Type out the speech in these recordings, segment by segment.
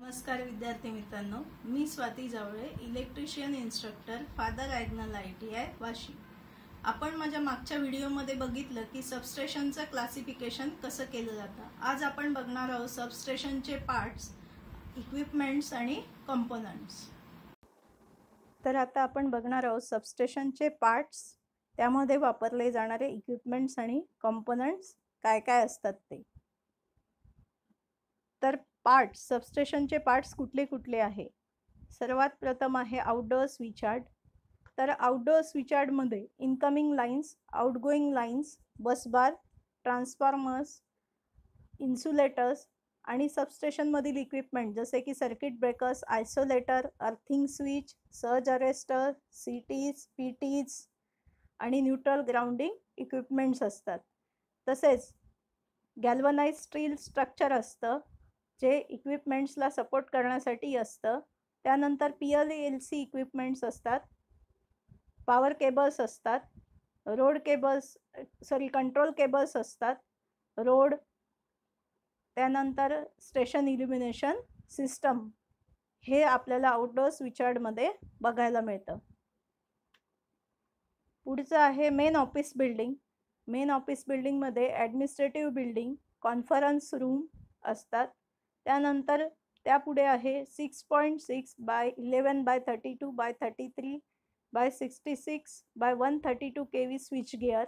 नमस्कार विद्यार्थी मित्रांनो मी Swati Jawale electrician instructor Father Agnel I T I Washim आपण माझ्या मागच्या व्हिडिओमध्ये बघितलं की सबस्टेशनचं क्लासिफिकेशन कसं केलं जातं आज आपण बघणार आहोत सबस्टेशनचे पार्ट्स इक्विपमेंट्स आणि कंपोनंट्स तर आता आपण बघणार आहोत सबस्टेशनचे पार्ट्स त्यामध्ये वापरले जाणारे इक्विपमेंट्स आणि कंपोनंट्स काय काय असतात ते तर पार्ट सबस्टेशनचे पार्ट्स कुठले कुठले आहे सर्वात प्रथम आहे आउटडोअर स्विचार्ड तर आउटडोअर स्विचार्डमध्ये incoming lines outgoing lines busbar transformers insulators आणि सबस्टेशनमधील इक्विपमेंट जसे की circuit breakers isolator earthing switch surge arrester C Ts P Ts आणि न्यूट्रल ग्राउंडिंग इक्विपमेंट्स असतात तसेच गॅल्वनाइज स्टील स्ट्रक्चर असतं जे इक्विपमेंट्सला सपोर्ट करण्यासाठी असतं त्यानंतर P L L C equipments असतात पॉवर केबल्स असतात road cables sorry control cables असतात रोड त्यानंतर स्टेशन इल्युमिनेशन सिस्टम हे आपल्याला आउटडोअर्स विचारमध्ये बघायला मिळतं पुढचं आहे main office building main office बिल्डिंगमध्ये ॲडमिनिस्ट्रेटिव्ह बिल्डिंग कॉन्फरन्स रूम असतात त्यानंतर त्यापुढे आहे six point six by eleven by thirty two by thirty three by sixty six by one thirty two K V switchgear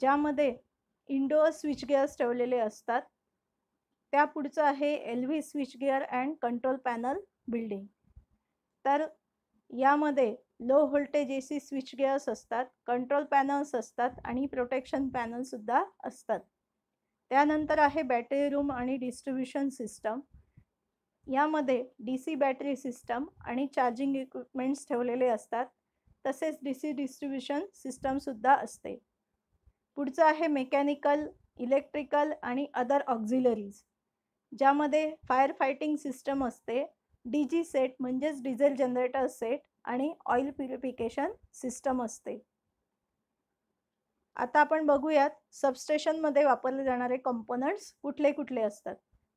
ज्यामध्ये indoor switch switchgears ठेवलेले असतात त्या पुढचं आहे L V switchgear and control panel building तर यामध्ये low voltage A C switchgears असतात control panels असतात आणि प्रोटेक्शन पॅनलसुद्धा असतात त्यानंतर आहे बॅटरी रूम आणि डिस्ट्रीब्युशन सिस्टम यामध्ये डी सी बॅटरी सिस्टम आणि चार्जिंग इक्विपमेंट्स ठेवलेले असतात तसेच डी सी डिस्ट्रीब्युशन सिस्टमसुद्धा असते पुढचं आहे मेकॅनिकल इलेक्ट्रिकल आणि अदर ऑक्झिलरीज ज्यामध्ये फायर फायटिंग सिस्टम असते डी जी सेट म्हणजेच डिझेल जनरेटर सेट आणि ऑइल प्युरिफिकेशन सिस्टम असते आता आपण बघूयात सबस्टेशनमध्ये वापरले जाणारे कंपोनंट्स कुठले कुठले असतात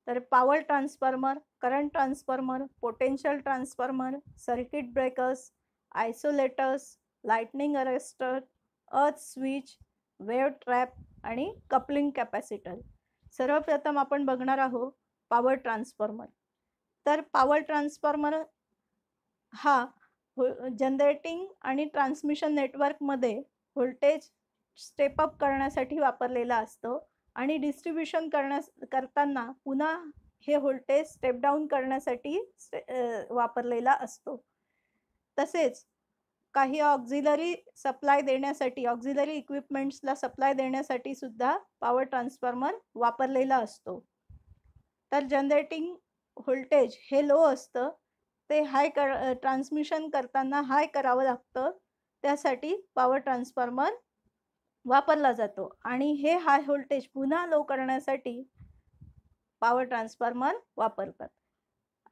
तर power transformer current transformer potential transformer circuit breakers isolators lightning arrester earth switch wave trap आणि कपलिंग कॅपॅसिटर सर्वप्रथम आपण बघणार आहोत पॉवर ट्रान्सफॉर्मर तर पॉवर ट्रान्सफॉर्मर हा जनरेटिंग आणि ट्रान्समिशन नेटवर्कमध्ये व्होल्टेज स्टेप अप करण्यासाठी वापरलेला असतो आणि डिस्ट्रीब्युशन करण्यास करताना पुन्हा हे व्होल्टेज स्टेप डाऊन करण्यासाठी वापरलेला असतो तसेच काही ऑक्झिलरी सप्लाय देण्यासाठी ऑक्झिलरी इक्विपमेंट्सला सप्लाय देण्यासाठी सुद्धा पॉवर ट्रान्सफॉर्मर वापरलेला असतो तर जनरेटिंग व्होल्टेज हे लो असतं ते हाय कर ट्रान्समिशन करताना हाय करावं लागतं त्यासाठी पॉवर ट्रान्सफॉर्मर वापरला जातो आणि हे हाय व्होल्टेज पुन्हा लो करण्यासाठी पॉवर ट्रान्सफॉर्मर वापरतात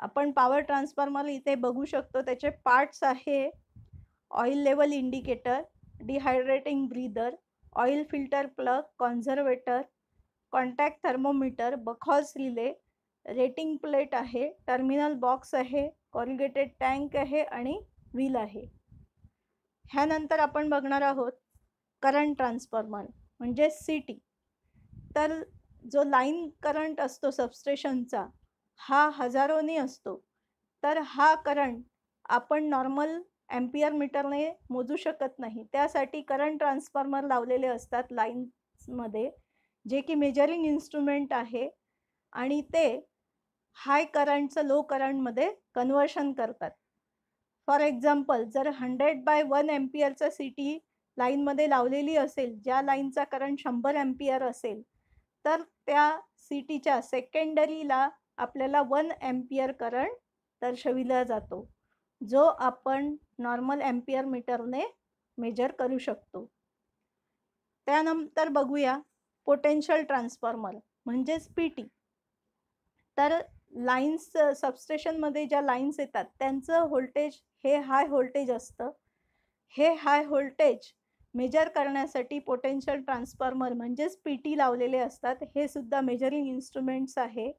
आपण पॉवर ट्रान्सफॉर्मर इथे बघू शकतो त्याचे पार्ट्स आहे oil level indicator dehydrating breather oil filter plug conservator contact thermometer Buchholz relay rating plate आहे टर्मिनल बॉक्स आहे कॉलगेटेड टँक आहे आणि व्हील आहे ह्यानंतर आपण बघणार आहोत करंट ट्रान्सफॉर्मर म्हणजे सी टी तर जो लाईन करंट असतो सबस्टेशनचा हा हजारोनी असतो तर हा करंट आपण नॉर्मल एम्पियर मीटरने मोजू शकत नाही त्यासाठी करंट ट्रान्सफॉर्मर लावलेले असतात लाईन्समध्ये जे की मेजरिंग इन्स्ट्रुमेंट आहे आणि ते हाय करंटचं लो करंटमध्ये कन्वर्शन करतात फॉर एक्झाम्पल जर हंड्रेड बाय वन एम्पियरचा सिटी लाईनमध्ये लावलेली असेल ज्या लाईनचा करंट शंभर एम्पियर असेल तर त्या सिटीच्या सेकेंडरीला आपल्याला वन एम्पियर करंट दर्शविला जातो जो आपण नॉर्मल एम्पियर मीटरने मेजर करू शकतो त्यानंतर बघूया पोटेन्शियल ट्रान्सफॉर्मर म्हणजेच पी टी तर लाईन्स सबस्टेशनमध्ये ज्या लाईन्स येतात त्यांचं व्होल्टेज हे हाय व्होल्टेज असतं हे हाय व्होल्टेज मेजर करण्यासाठी पोटेन्शियल ट्रान्सफॉर्मर म्हणजेच पी टी लावलेले असतात हे सुद्धा मेजरिंग इन्स्ट्रुमेंट्स आहे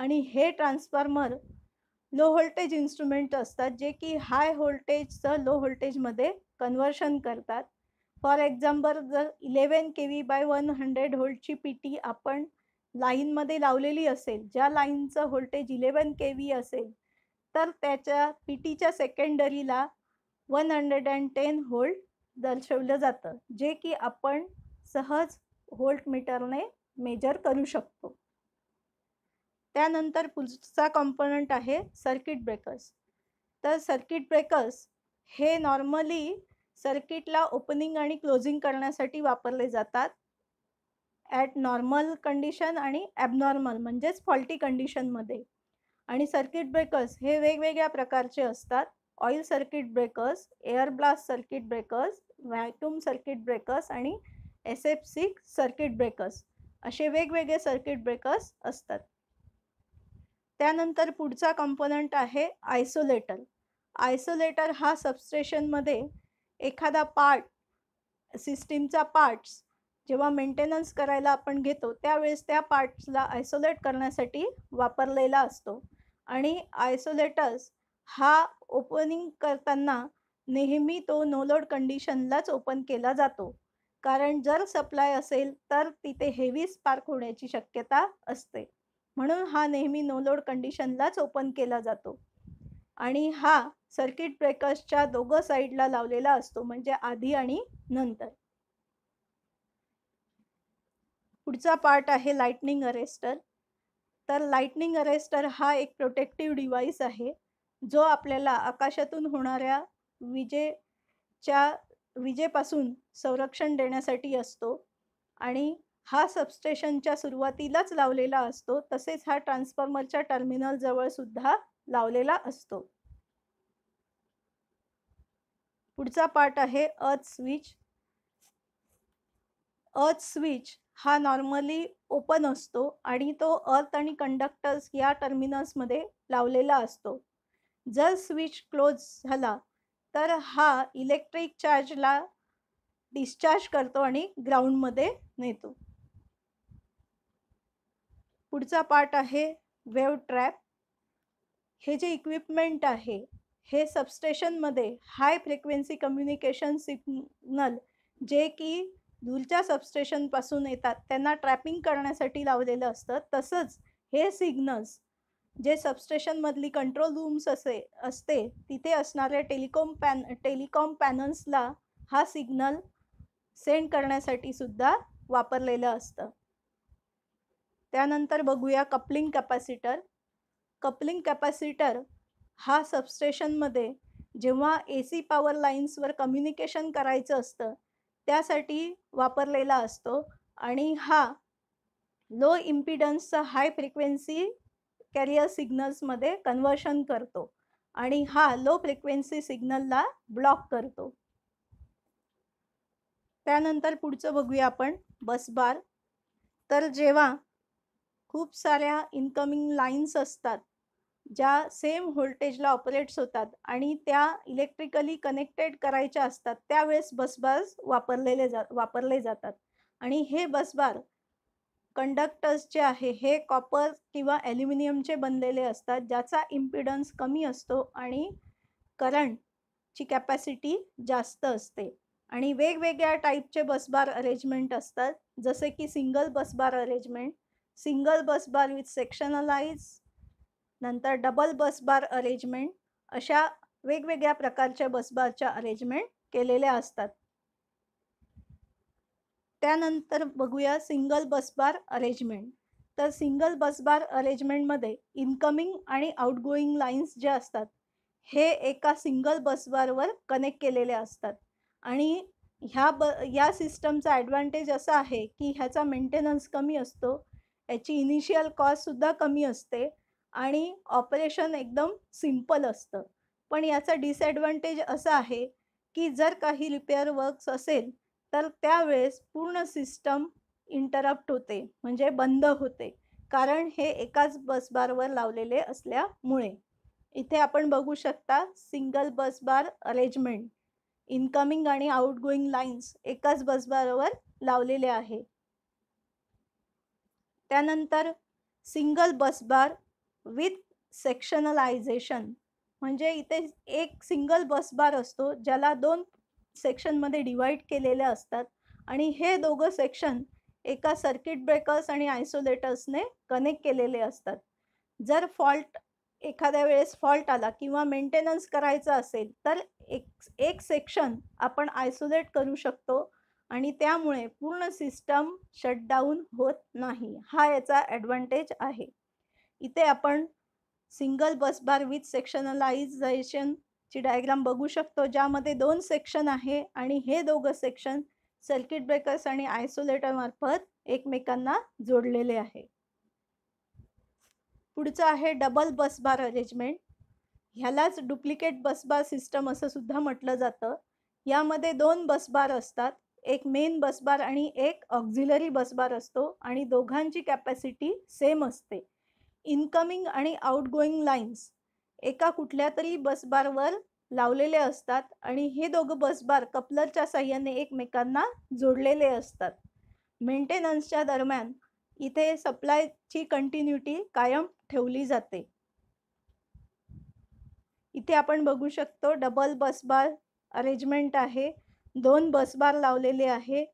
आणि हे ट्रान्सफॉर्मर लो व्होल्टेज इन्स्ट्रुमेंट असतात जे की हाय व्होल्टेजचं लो व्होल्टेजमध्ये कन्वर्शन करतात फॉर एक्झाम्पल जर eleven K V by one hundred व्होल्टची पी टी आपण लाईनमध्ये लावलेली असेल ज्या लाईनचं व्होल्टेज इलेवन के व्ही असेल तर त्याच्या पी टीच्या सेकंडरीला one hundred and ten volt दर्शवलं जातं जे की आपण सहज व्होल्ट मीटरने मेजर करू शकतो त्यानंतर पुढचा कॉम्पोनंट आहे सर्किट ब्रेकर्स तर सर्किट ब्रेकर्स हे नॉर्मली सर्किटला ओपनिंग आणि क्लोजिंग करण्यासाठी वापरले जातात ॲट नॉर्मल कंडिशन आणि ॲबनॉर्मल म्हणजेच फॉल्टी कंडिशनमध्ये आणि सर्किट ब्रेकर्स हे वेगवेगळ्या प्रकारचे असतात oil circuit breakers air blast circuit breakers vacuum circuit breakers आणि S F C circuit breakers असे वेगवेगळे सर्किट ब्रेकर्स असतात त्यानंतर पुढचा कंपोनंट आहे आयसोलेटर आयसोलेटर हा सबस्टेशनमध्ये एखादा पार्ट सिस्टीमचा पार्ट्स जेव्हा मेंटेनन्स करायला आपण घेतो त्यावेळेस त्या पार्ट्सला आयसोलेट करण्यासाठी वापरलेला असतो आणि आयसोलेटर्स हा ओपनिंग करताना नेहमी तो नो लोड कंडिशनलाच ओपन केला जातो कारण जर सप्लाय असेल तर तिथे हेवी स्पार्क होण्याची शक्यता असते म्हणून हा नेहमी नो लोड कंडिशनलाच ओपन केला जातो आणि हा सर्किट ब्रेकर्सच्या दोघं साईडला लावलेला असतो म्हणजे आधी आणि नंतर पुढचा पार्ट आहे लाइटनिंग अरेस्टर तर लाइटनिंग अरेस्टर हा एक प्रोटेक्टिव्ह डिव्हाइस आहे जो आपल्याला आकाशातून होणाऱ्या विजेच्या विजेपासून संरक्षण देण्यासाठी असतो आणि हा सबस्टेशनच्या सुरुवातीलाच लावलेला असतो तसेच हा ट्रान्सफॉर्मरच्या जवळ सुद्धा लावलेला असतो पुढचा पार्ट आहे अर्थ स्विच अर्थ स्विच हा नॉर्मली ओपन असतो आणि तो अर्थ आणि कंडक्टर्स या टर्मिनल्समध्ये लावलेला असतो जर स्विच क्लोज झाला तर हा इलेक्ट्रिक चार्जला डिस्चार्ज करतो आणि ग्राउंडमध्ये नेतो पुढचा पार्ट आहे वेव ट्रॅप हे जे इक्विपमेंट आहे हे सबस्टेशनमध्ये हाय फ्रिक्वेन्सी कम्युनिकेशन सिग्नल जे की दूरच्या सबस्टेशनपासून येतात त्यांना ट्रॅपिंग करण्यासाठी लावलेलं असतं तसंच हे सिग्नल्स जे सबस्टेशनमधली कंट्रोल रूम्स असे असते तिथे असणाऱ्या टेलिकॉम पॅन टेलिकॉम पॅनल्सला हा सिग्नल सेंड करण्यासाठी सुद्धा वापरलेलं असतं त्यानंतर बघूया कपलिंग कॅपॅसिटर कपलिंग कॅपॅसिटर हा सबस्टेशनमध्ये जेव्हा ए सी पॉवर लाईन्सवर कम्युनिकेशन करायचं असतं त्यासाठी वापरलेला असतो आणि हा लो इम्पिडन्सचा हाय फ्रिक्वेन्सी कॅरियर सिग्नल्समध्ये कन्वर्शन करतो आणि हा लो फ्रिक्वेन्सी सिग्नलला ब्लॉक करतो त्यानंतर पुढचं बघूया आपण बसबार तर जेव्हा खूप साऱ्या इनकमिंग लाईन्स असतात ज्या सेम व्होल्टेजला ऑपरेट्स होतात आणि त्या इलेक्ट्रिकली कनेक्टेड करायच्या असतात त्यावेळेस बसबार वापरलेले जा वापरले जातात आणि हे बसबार कंडक्टर्स जे आहे हे कॉपर किंवा ॲल्युमिनियमचे बनलेले असतात ज्याचा इम्पिडन्स कमी असतो आणि करंटची कॅपॅसिटी जास्त असते आणि वेगवेगळ्या टाईपचे बसबार अरेंजमेंट असतात जसे की single busbar arrangement single busbar with sectionalize नंतर डबल बसबार अरेंजमेंट अशा वेगवेगळ्या प्रकारच्या बसबारच्या अरेंजमेंट केलेल्या असतात त्यानंतर बघूया सिंगल बसबार अरेंजमेंट तर सिंगल बसबार अरेंजमेंटमध्ये इनकमिंग आणि आउटगोईंग लाईन्स जे असतात हे एका सिंगल बसबारवर कनेक्ट केलेले असतात आणि ह्या ब या सिस्टमचा ॲडव्हान्टेज असा आहे की ह्याचा मेंटेनन्स कमी असतो याची इनिशियल कॉस्टसुद्धा कमी असते आणि ऑपरेशन एकदम सिम्पल असतं पण याचा डिसॲडव्हान्टेज असा आहे की जर काही रिपेअर वर्क्स असेल तर त्यावेळेस पूर्ण सिस्टम इंटरप्ट होते म्हणजे बंद होते कारण हे एकाच बसबारवर लावलेले असल्यामुळे इथे आपण बघू शकता सिंगल बसबार अरेंजमेंट इनकमिंग आणि आउटगोईंग लाईन्स एकाच बसबारवर लावलेले आहे त्यानंतर सिंगल बसबार विथ सेक्शनलायझेशन म्हणजे इथे एक सिंगल बसबार असतो ज्याला दोन सेक्शनमध्ये डिवाईड केलेले असतात आणि हे दोघं सेक्शन एका सर्किट ब्रेकर्स आणि आयसोलेटर्सने कनेक्ट केलेले असतात जर फॉल्ट एखाद्या वेळेस फॉल्ट आला किंवा मेंटेनन्स करायचा असेल तर एक एक सेक्शन आपण आयसोलेट करू शकतो आणि त्यामुळे पूर्ण सिस्टम शटडाऊन होत नाही हा याचा ॲडव्हान्टेज आहे इथे आपण सिंगल बस बार विथ सेक्शनलायझेशन ची डायग्राम बघू शकतो ज्यामध्ये दोन सेक्शन आहे आणि हे दोघं सेक्शन सर्किट ब्रेकर्स आणि आयसोलेटर मार्फत एकमेकांना जोडलेले आहे पुढचं आहे डबल बसबार अरेंजमेंट ह्यालाच डुप्लिकेट बसबार सिस्टम असं सुद्धा म्हटलं जातं यामध्ये दोन बसबार असतात एक मेन बसबार आणि एक ऑक्झिलरी बसबार असतो आणि दोघांची कॅपॅसिटी सेम असते इनकमिंग आणि आउटगोईंग लाईन्स एका कुठल्या तरी वर लावलेले असतात आणि हे दोघं बसबार कपलरच्या साह्याने एकमेकांना जोडलेले असतात मेंटेनन्सच्या दरम्यान इथे सप्लायची कंटिन्युटी कायम ठेवली जाते इथे आपण बघू शकतो डबल बसबार अरेंजमेंट आहे दोन बसबार लावलेले आहे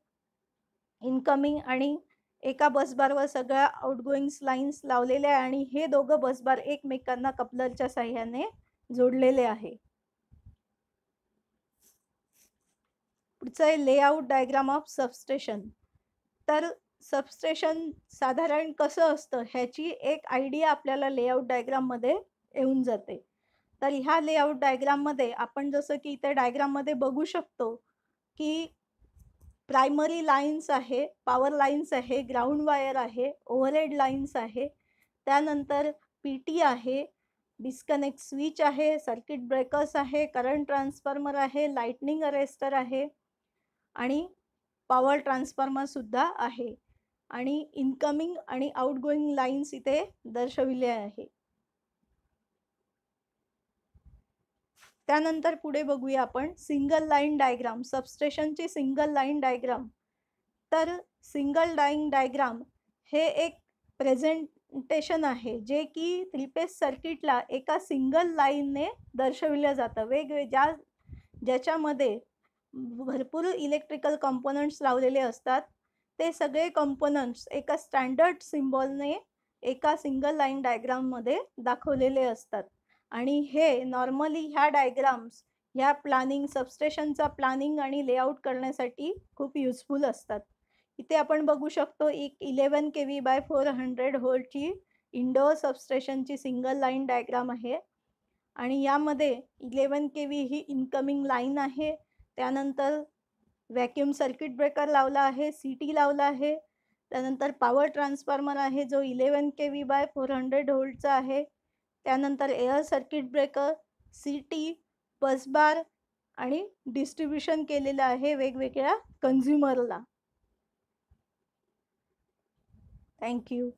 इनकमिंग आणि एका बसबारवर सगळ्या आउटगोईंग्स लाईन्स लावलेल्या आहे आणि हे दोघं बसबार एकमेकांना कपलरच्या साह्याने जोडलेले आहे पुढचं आहे लेआउट डायग्राम ऑफ सबस्टेशन तर सबस्टेशन साधारण कसं असतं ह्याची एक आयडिया आपल्याला लेआउट मध्ये येऊन जाते तर ह्या लेआउट मध्ये आपण जसं की इथे डायग्राममध्ये बघू शकतो की प्रायमरी लाईन्स आहे पॉवर लाईन्स आहे ग्राउंड वायर आहे ओव्हरहेड लाईन्स आहे त्यानंतर पी टी आहे डिस्कनेक्ट स्विच आहे सर्किट ब्रेकर्स आहे करंट ट्रान्सफॉर्मर आहे लाईटनिंग अरेस्टर आहे आणि पॉवर ट्रान्सफॉर्मरसुद्धा आहे आणि इनकमिंग आणि आउटगोईंग लाईन्स इथे दर्शविले आहे त्यानंतर पुढे बघूया आपण सिंगल लाईन डायग्राम सबस्टेशनची सिंगल लाईन डायग्राम तर सिंगल लाईन डायग्राम हे एक प्रेझेंटेशन आहे जे की थ्रीपेस सर्किटला एका सिंगल लाईनने दर्शविलं जातं वेगवेगळ्या ज्या ज्याच्यामध्ये भरपूर इलेक्ट्रिकल कॉम्पोनंट्स लावलेले असतात ते सगळे कॉम्पोनंट्स एका स्टँडर्ड सिम्बॉलने एका सिंगल लाईन डायग्राममध्ये दाखवलेले असतात आणि हे नॉर्मली ह्या डायग्राम्स ह्या प्लॅनिंग सबस्टेशनचा प्लॅनिंग आणि लेआउट करण्यासाठी खूप युजफुल असतात इथे आपण बघू शकतो एक eleven K V by four hundred होल्टची इंडोर सबस्टेशनची सिंगल लाईन डायग्राम आहे आणि यामध्ये इलेवन के व्ही ही इनकमिंग लाईन आहे त्यानंतर व्हॅक्यूम सर्किट ब्रेकर लावला आहे सी टी लावला आहे त्यानंतर पॉवर ट्रान्सफॉर्मर आहे जो eleven K V by four hundred होल्टचा आहे त्यानंतर air circuit breaker C T busbar आणि डिस्ट्रीब्युशन केलेलं आहे वेगवेगळ्या कन्झ्युमरला थँक्यू